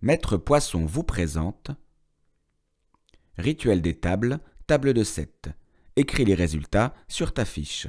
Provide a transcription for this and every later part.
Maître Poisson vous présente Rituel des tables, table de 7. Écris les résultats sur ta fiche.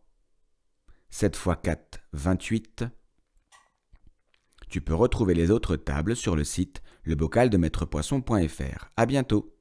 7 x 4, 28. Tu peux retrouver les autres tables sur le site lebocaldemetrepoisson.fr. À bientôt!